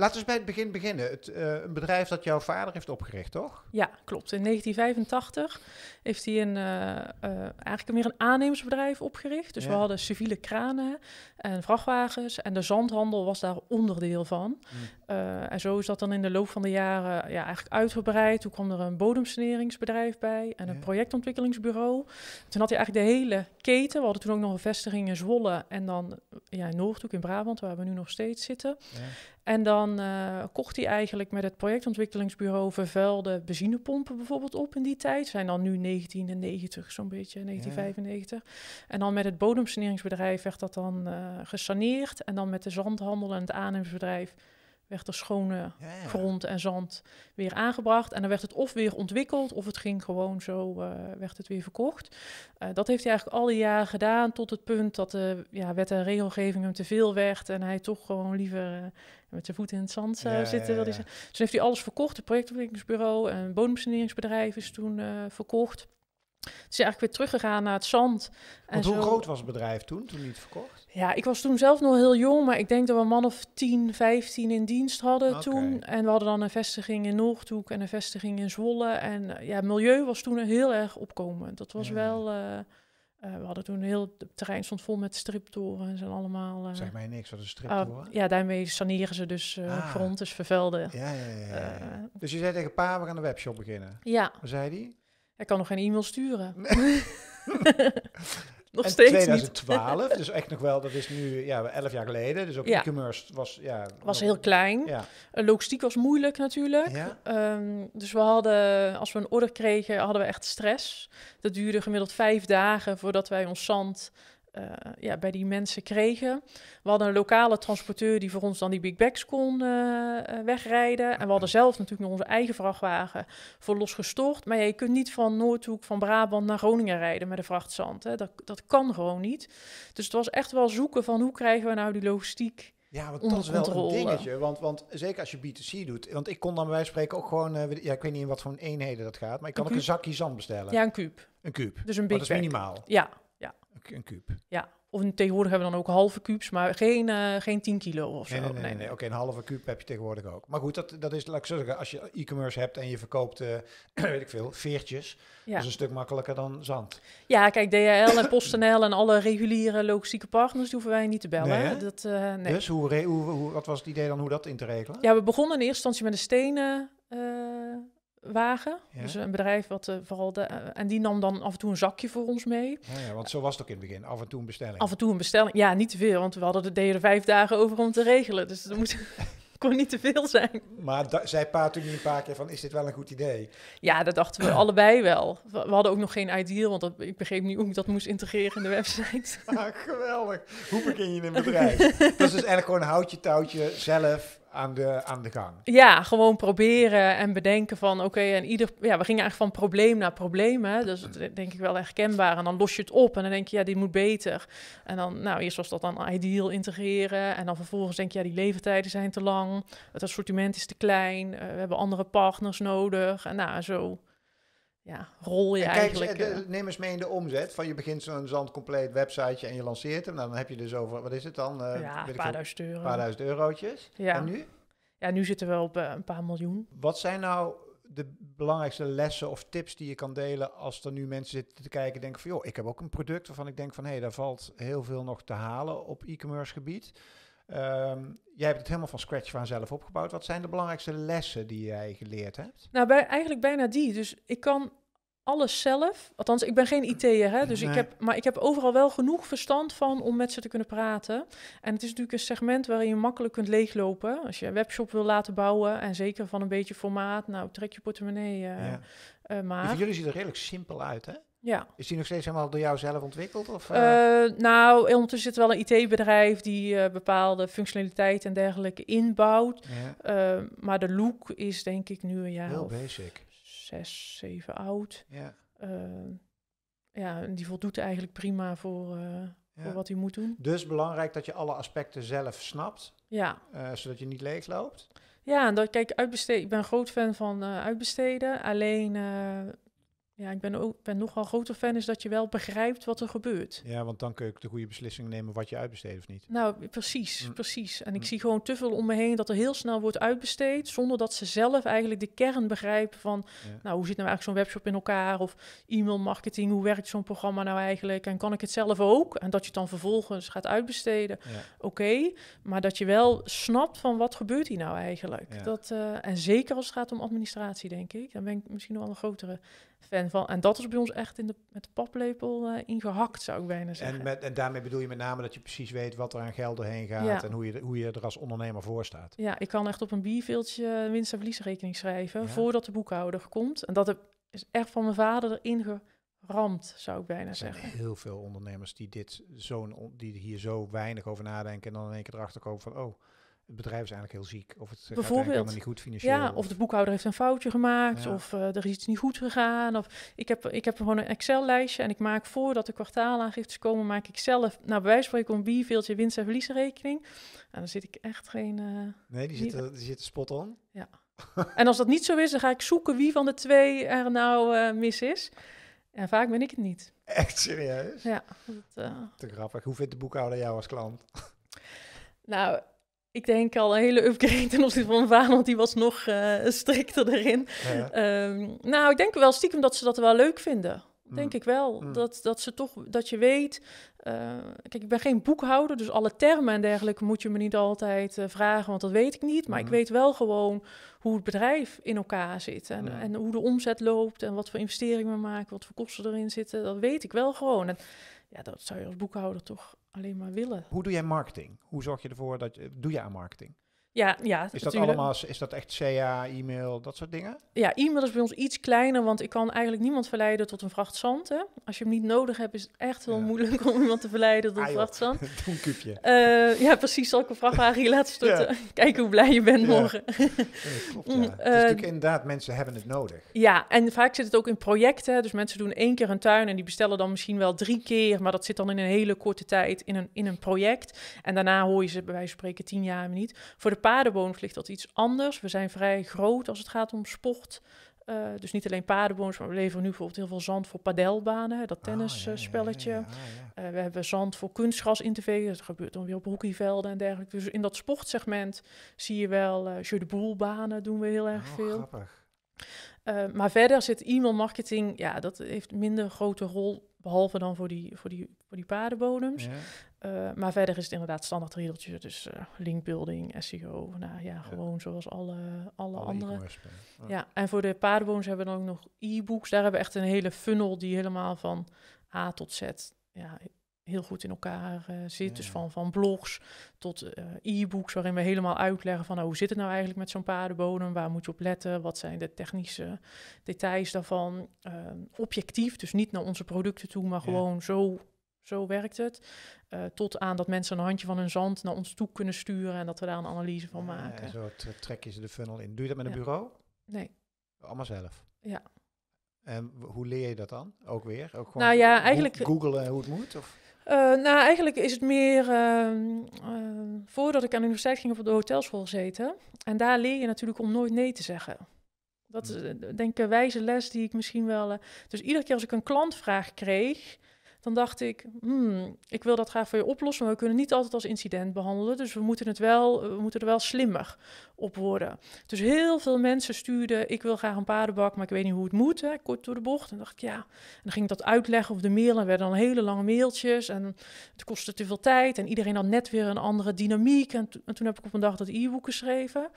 Laten we bij het begin beginnen. Het, eh, een bedrijf dat jouw vader heeft opgericht, toch? Ja, klopt. In 1985 heeft hij een, uh, eigenlijk meer een aannemersbedrijf opgericht. Dus we hadden civiele kranen en vrachtwagens. En de zandhandel was daar onderdeel van. Hm. en zo is dat dan in de loop van de jaren ja, eigenlijk uitgebreid. Toen kwam er een bodemsaneringsbedrijf bij en een projectontwikkelingsbureau. Toen had hij eigenlijk de hele keten. We hadden toen ook nog een vestiging in Zwolle en dan ja, in Noordhoek in Brabant, waar we nu nog steeds zitten. Ja. En dan eh, kocht hij eigenlijk met het projectontwikkelingsbureau vervuilde benzinepompen bijvoorbeeld op in die tijd. Zijn dan nu 1990, zo'n beetje, 1995. En dan met het bodemsaneringsbedrijf werd dat dan uh, gesaneerd. En dan met de zandhandel en het aannemersbedrijf werd er schone grond en zand weer aangebracht. En dan werd het of weer ontwikkeld, of het ging gewoon zo, eh, werd het weer verkocht. Eh, dat heeft hij eigenlijk al die jaren gedaan, tot het punt dat de ja, wet en regelgeving hem te veel werd. En hij toch gewoon liever eh, met zijn voeten in het zand ja, zitten wilde. dus heeft hij alles verkocht, het projectontwikkelingsbureau en bodemsaneringsbedrijf is toen verkocht. Het is eigenlijk weer teruggegaan naar het zand. En hoe groot was het bedrijf toen, toen niet verkocht? Ja, ik was toen zelf nog heel jong, maar ik denk dat we een man of 10, 15 in dienst hadden toen. En we hadden dan een vestiging in Noordhoek en een vestiging in Zwolle. En eh, ja, milieu was toen heel erg opkomend. Dat was hmm. wel... Eh, eh, we hadden toen heel... Het terrein stond vol met striptoren en zijn allemaal... Uh, zeg mij niks, wat een striptoren? Ah, ja, daarmee saneren ze dus uh, front ah. dus vervelden. Ja, ja, ja, Dus je zei tegen pa, we gaan een webshop beginnen. Ja. Wat zei hij? Ik kan nog geen e-mail sturen. nog steeds steeds 2012, dus echt nog wel, dat is nu ja, 11 jaar geleden. Dus ook ja. e-commerce was... Ja, was heel klein. Ja. Eh, logistiek was moeilijk natuurlijk. Ehm, dus we hadden, als we een order kregen, hadden we echt stress. Dat duurde gemiddeld vijf dagen voordat wij ons zand eh, ja, bij die mensen kregen. We hadden een lokale transporteur die voor ons dan die big bags kon eh, eh, wegrijden. En we hadden zelf natuurlijk nog onze eigen vrachtwagen voor losgestort. Maar je kunt niet van Noordhoek, van Brabant naar Groningen rijden met een vrachtzand. Hè. Dat, dat kan gewoon niet. Dus het was echt wel zoeken van hoe krijgen we nou die logistiek ja, want dat is wel een dingetje. Want, want zeker als je B2C doet. Want ik kon dan bij wijze van spreken ook gewoon... ja, ik weet niet in wat voor een eenheden dat gaat. Maar ik kan ook een zakje zand bestellen. Ja, een kuub. Een kuub. Dus een big Dat is minimaal. Ja, een kuub. Ja, of tegenwoordig hebben we dan ook halve kubus, maar geen, eh, geen 10 kilo of zo. Nee, nee, nee. Oké, een halve kuub heb je tegenwoordig ook. Maar goed, dat, dat is, laat ik zeggen, als je e-commerce hebt en je verkoopt, eh, weet ik veel, veertjes, ja. dat is een stuk makkelijker dan zand. Ja, kijk, DHL en PostNL en alle reguliere logistieke partners, hoeven wij niet te bellen. Dat, uh, nee. Dus, hoe, hoe, hoe, wat was het idee dan hoe dat in te regelen? Ja, we begonnen in eerste instantie met de stenen wagen. Dus een bedrijf wat eh, vooral de, eh, en die nam dan af en toe een zakje voor ons mee. Ja, ja, want zo was het ook in het begin. Af en toe een bestelling. Af en toe een bestelling. Ja, niet te veel, want we hadden de deden vijf dagen over om te regelen. Dus dat moet. kon niet te veel zijn. Maar zij paart toen een paar keer van, is dit wel een goed idee? Ja, dat dachten we allebei wel. We, hadden ook nog geen idee, want ik begreep niet hoe ik dat moest integreren in de website. Ah, geweldig. Hoe begin je in een bedrijf? dat is dus eigenlijk gewoon een houtje touwtje zelf aan de, aan de gang. Ja, gewoon proberen en bedenken van oké, en ieder. Ja, we gingen eigenlijk van probleem naar probleem. Dus dat eh, denk ik wel herkenbaar. En dan los je het op en dan denk je, ja, die moet beter. En dan, nou, eerst was dat dan ideal integreren. En dan vervolgens denk je, ja, die leeftijden zijn te lang. Het assortiment is te klein. Eh, we hebben andere partners nodig. En nou, zo ja, rol je kijk, eigenlijk. Eh, eh. neem eens mee in de omzet. Van je begint zo'n zand compleet websiteje en je lanceert hem. Nou, dan heb je dus over, wat is het dan? Eh, ja, een paar duizend euro. paar duizend eurotjes. Ja. En nu? Ja, nu zitten we op een paar miljoen. Wat zijn nou de belangrijkste lessen of tips die je kan delen als er nu mensen zitten te kijken en denken van joh, ik heb ook een product waarvan ik denk van hé, hey, daar valt heel veel nog te halen op e-commerce gebied. Ehm, jij hebt het helemaal van scratch vanzelf opgebouwd. Wat zijn de belangrijkste lessen die jij geleerd hebt? Nou, bij, eigenlijk bijna die. Dus ik kan alles zelf. Althans, ik ben geen IT'er, hè, dus ik heb, maar ik heb overal wel genoeg verstand van om met ze te kunnen praten. En het is natuurlijk een segment waarin je makkelijk kunt leeglopen. Als je een webshop wil laten bouwen en zeker van een beetje formaat, nou trek je portemonnee uh, maar. jullie zien er redelijk simpel uit, hè? Ja. Is die nog steeds helemaal door jou zelf ontwikkeld? Of, uh... Uh, nou, ondertussen zit wel een IT-bedrijf die eh, bepaalde functionaliteit en dergelijke inbouwt. maar de look is denk ik nu een jaar Heel basic. zes, zeven oud. Ja. ja, en die voldoet eigenlijk prima voor, voor wat hij moet doen. Dus belangrijk dat je alle aspecten zelf snapt. Ja. zodat je niet leeg loopt. Ja, en dat, kijk, uitbesteden, ik ben een groot fan van uitbesteden. Alleen ja, ik ben, ook, ben nogal grote fan is dat je wel begrijpt wat er gebeurt. Ja, want dan kun je ook de goede beslissing nemen wat je uitbesteedt of niet. Nou, precies, mm. precies. En ik mm. zie gewoon te veel om me heen dat er heel snel wordt uitbesteed, zonder dat ze zelf eigenlijk de kern begrijpen van, nou, hoe zit nou eigenlijk zo'n webshop in elkaar? Of e-mail marketing, hoe werkt zo'n programma nou eigenlijk? En kan ik het zelf ook? En dat je het dan vervolgens gaat uitbesteden, oké. maar dat je wel snapt van wat gebeurt hier nou eigenlijk? Dat, eh, en zeker als het gaat om administratie, denk ik. Dan ben ik misschien nog wel een grotere fan van. En dat is bij ons echt in de, met de paplepel eh, ingehakt, zou ik bijna zeggen. En, met, en daarmee bedoel je met name dat je precies weet wat er aan geld doorheen gaat en hoe je, hoe je er als ondernemer voor staat. Ja, ik kan echt op een bierveeltje winst- en verliesrekening schrijven voordat de boekhouder komt. En dat is echt van mijn vader erin geramd zou ik bijna zeggen. Er zijn heel veel ondernemers die, dit zo'n die hier zo weinig over nadenken en dan in één keer erachter komen van, oh, het bedrijf is eigenlijk heel ziek. Of het gaat helemaal niet goed financieel. Ja, of, de boekhouder heeft een foutje gemaakt. Of eh, er is iets niet goed gegaan. Of ik heb, ik heb gewoon een Excel-lijstje. En ik maak voordat de kwartaalaangiftes komen, maak ik zelf, nou bij wijze van spreken, veel bierveeltje winst- en verliesrekening. En dan zit ik echt geen... Uh, nee, die zit, die zit spot on. Ja. en als dat niet zo is, dan ga ik zoeken wie van de twee er nou eh, mis is. En vaak ben ik het niet. Echt serieus? Ja. Dat, Te grappig. Hoe vindt de boekhouder jou als klant? nou, ik denk al een hele upgrade ten opzichte van vader, want die was nog eh, strikter erin. Ehm, nou, ik denk wel stiekem dat ze dat wel leuk vinden. Mm. Denk ik wel. Mm. Dat, dat ze toch, dat je weet. Eh, kijk, ik ben geen boekhouder, dus alle termen en dergelijke moet je me niet altijd eh, vragen, want dat weet ik niet. Maar ik mm. weet wel gewoon hoe het bedrijf in elkaar zit en, en hoe de omzet loopt en wat voor investeringen we maken, wat voor kosten erin zitten. Dat weet ik wel gewoon. En ja, dat zou je als boekhouder toch alleen maar willen. Hoe doe jij marketing? Hoe zorg je ervoor dat je, doe je aan marketing? Ja, ja. Is dat allemaal, is dat echt CA, e-mail, dat soort dingen? Ja, e-mail is bij ons iets kleiner, want ik kan eigenlijk niemand verleiden tot een vrachtzand. Hè? Als je hem niet nodig hebt, is het echt wel moeilijk om iemand te verleiden tot een ah, vracht Doe een eh, ja, precies. Zal ik een vrachtwagen hier laten storten? Ja. Kijken hoe blij je bent morgen. Ja. het is natuurlijk mm, ehm, inderdaad, mensen hebben het nodig. Ja, en vaak zit het ook in projecten. Dus mensen doen één keer een tuin en die bestellen dan misschien wel drie keer, maar dat zit dan in een hele korte tijd in een, in een project. En daarna hoor je ze bij wijze van spreken tien jaar niet. Voor de paardenwoon vliegt dat iets anders. We zijn vrij groot als het gaat om sport. Eh, dus niet alleen paardenboons, maar we leveren nu bijvoorbeeld heel veel zand voor padelbanen, dat ah, tennisspelletje. Eh, we hebben zand voor kunstgras in tv, dat gebeurt dan weer op hockeyvelden en dergelijke. Dus in dat sportsegment zie je wel, uh, eh, je de banen doen we heel erg oh, veel. maar verder zit e mailmarketing ja, dat heeft minder grote rol Behalve dan voor die, voor die, voor die paardenbodems. Eh, maar verder is het inderdaad standaard regeltje Dus uh, eh, linkbuilding, SEO. Nou ja, gewoon zoals alle, alle, andere. ja. en voor de paardenbodems hebben we dan ook nog e-books. Daar hebben we echt een hele funnel die helemaal van A tot Z ja, heel goed in elkaar uh, zit. Dus van, van blogs tot eh, e-books, waarin we helemaal uitleggen van oh, hoe zit het nou eigenlijk met zo'n paardenbodem, waar moet je op letten, wat zijn de technische details daarvan. Eh, objectief, dus niet naar onze producten toe, maar gewoon zo, zo werkt het. tot aan dat mensen een handje van hun zand naar ons toe kunnen sturen en dat we daar een analyse van maken. En zo trek je ze de funnel in. Doe je dat met een bureau? Nee. Allemaal zelf? Ja. En hoe leer je dat dan? Ook weer? Ook gewoon nou ja, eigenlijk... googelen hoe het moet? Of? Eh, nou, eigenlijk is het meer. Ehm, eh, voordat ik aan de universiteit ging, op de hotelschool zitten. En daar leer je natuurlijk om nooit nee te zeggen. Dat is, mm. eh, denk ik, een wijze les die ik misschien wel. dus iedere keer als ik een klantvraag kreeg, dan dacht ik, hmm, ik wil dat graag voor je oplossen, maar we kunnen niet altijd als incident behandelen. Dus we moeten, het wel, eh, we moeten er wel slimmer op worden. Dus heel veel mensen stuurden, ik wil graag een paardenbak, maar ik weet niet hoe het moet, hè, kort door de bocht. En dacht ik, ja, en dan ging ik dat uitleggen op de mail en werden dan hele lange mailtjes en het kostte te veel tijd en iedereen had net weer een andere dynamiek. En, toen heb ik op een dag dat e boeken geschreven.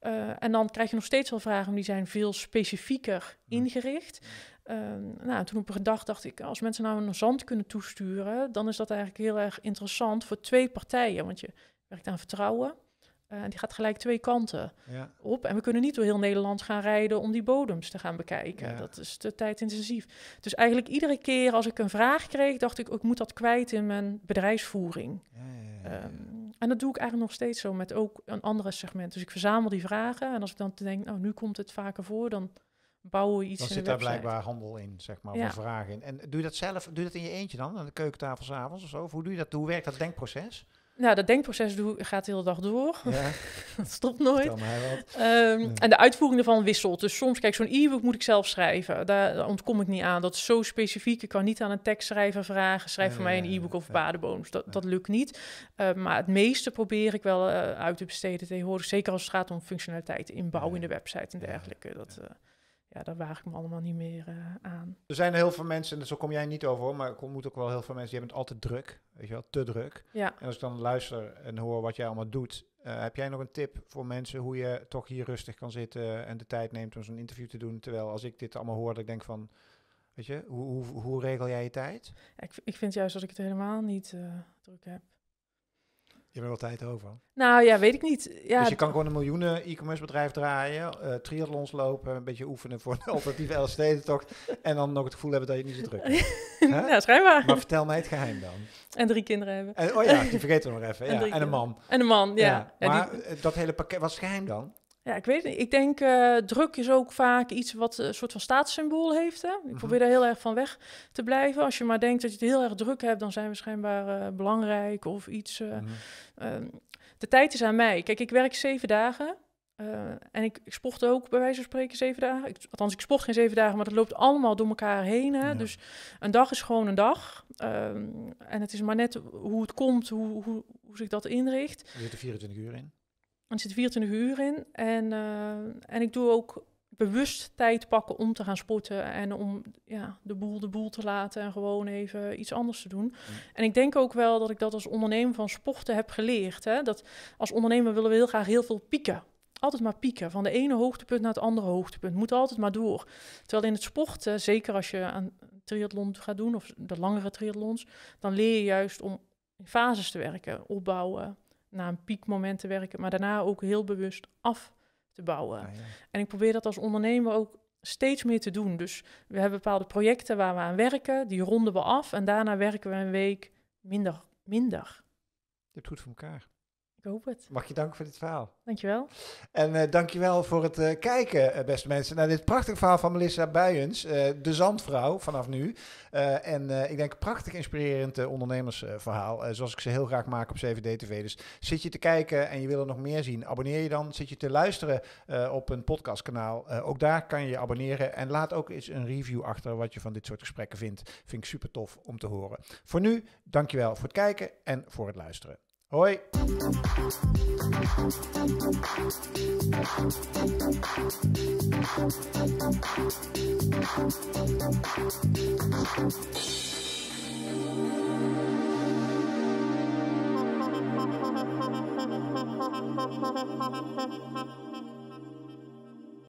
Eh, en dan krijg je nog steeds wel vragen, die zijn veel specifieker mm. ingericht. Ehm, nou, toen op een dag dacht ik, als mensen nou een zand kunnen toesturen, dan is dat eigenlijk heel erg interessant voor twee partijen. Want je werkt aan vertrouwen. en eh, die gaat gelijk twee kanten op. En we kunnen niet door heel Nederland gaan rijden om die bodems te gaan bekijken. Dat is te tijdintensief. Dus eigenlijk iedere keer als ik een vraag kreeg, dacht ik, ik moet dat kwijt in mijn bedrijfsvoering. Ja, ehm, en dat doe ik eigenlijk nog steeds zo met ook een andere segment. Dus ik verzamel die vragen. En als ik dan denk, nou, nu komt het vaker voor, dan bouwen iets. Dan zit daar blijkbaar handel in, zeg maar, ja. of in. En doe je dat zelf, doe je dat in je eentje dan, aan de keukentafel s'avonds of zo? hoe doe je dat? Hoe werkt dat denkproces? Nou, dat denkproces doe, gaat de hele dag door. Ja. dat stopt nooit. Um, En de uitvoering ervan wisselt. Dus soms, kijk, zo'n e-book moet ik zelf schrijven. Daar, ontkom ik niet aan. Dat is zo specifiek. Ik kan niet aan een tekstschrijver vragen. Schrijf voor mij een e-book of badenbooms. Dat, dat lukt niet. Ehm, maar het meeste probeer ik wel eh, uit te besteden tegenwoordig. Zeker als het gaat om functionaliteit, inbouw in de website en dergelijke. Dat, eh, ja, daar waag ik me allemaal niet meer eh, aan. Er zijn heel veel mensen, en zo kom jij niet over maar ik moet ook wel heel veel mensen, die hebben het altijd druk, weet je wel, te druk. Ja. En als ik dan luister en hoor wat jij allemaal doet, eh, heb jij nog een tip voor mensen hoe je toch hier rustig kan zitten en de tijd neemt om zo'n interview te doen? Terwijl als ik dit allemaal hoor, dat ik denk van, weet je, hoe, hoe, hoe regel jij je tijd? ik, ik vind juist dat ik het helemaal niet eh, druk heb. Je hebt er wel tijd over. Nou ja, weet ik niet. Ja, dus je kan gewoon een miljoenen e-commerce bedrijf draaien, uh, triathlons lopen, een beetje oefenen voor een alternatieve LSD-tocht en dan nog het gevoel hebben dat je niet zo druk bent. nou, schijnbaar. Maar vertel mij het geheim dan. En drie kinderen hebben. En, oh ja, die vergeten we nog even. en, ja. en een man. En een man, ja. ja. Maar eh, dat hele pakket, was het geheim dan? Ja, ik weet niet. Ik denk uh, druk is ook vaak iets wat een eh, soort van staatssymbool heeft. Hè? Ik mhm. probeer daar heel erg van weg te blijven. Als je maar denkt dat je het heel erg druk hebt, dan zijn we schijnbaar eh, belangrijk of iets. Mhm. Ehm, de tijd is aan mij. Kijk, ik werk zeven dagen. en ik, ik, sport ook bij wijze van spreken zeven dagen. Ik, althans, ik sport geen zeven dagen, maar dat loopt allemaal door elkaar heen. Hè? Dus een dag is gewoon een dag. Ehm, en het is maar net hoe het komt, hoe, hoe, hoe zich dat inricht. Er 24 uur in er zit 24 uur in. En, uh, en ik doe ook bewust tijd pakken om te gaan sporten. En om ja, de boel de boel te laten en gewoon even iets anders te doen. En ik denk ook wel dat ik dat als ondernemer van sporten heb geleerd. Hè? Dat als ondernemer willen we heel graag heel veel pieken altijd maar pieken. Van de ene hoogtepunt naar het andere hoogtepunt. Moet altijd maar door. Terwijl in het sporten, eh, zeker als je aan triathlon gaat doen of de langere triathlons, dan leer je juist om in fases te werken, opbouwen, na een piekmoment te werken, maar daarna ook heel bewust af te bouwen. Ah, en ik probeer dat als ondernemer ook steeds meer te doen. Dus we hebben bepaalde projecten waar we aan werken, die ronden we af en daarna werken we een week minder. minder. Je hebt goed voor elkaar. Ik hoop het. Mag je danken voor dit verhaal. Dankjewel. En uh, dankjewel voor het eh, kijken, eh, beste mensen, naar dit prachtige verhaal van Melissa Buijens, de Zandvrouw vanaf nu. en ik denk prachtig inspirerend ondernemersverhaal, zoals ik ze heel graag maak op CVD-TV. Dus zit je te kijken en je wil er nog meer zien, abonneer je dan. Zit je te luisteren op een podcastkanaal, ook daar kan je je abonneren. En laat ook eens een review achter wat je van dit soort gesprekken vindt. Vind ik super tof om te horen. Voor nu, dankjewel voor het kijken en voor het luisteren. Hoi! Thank you.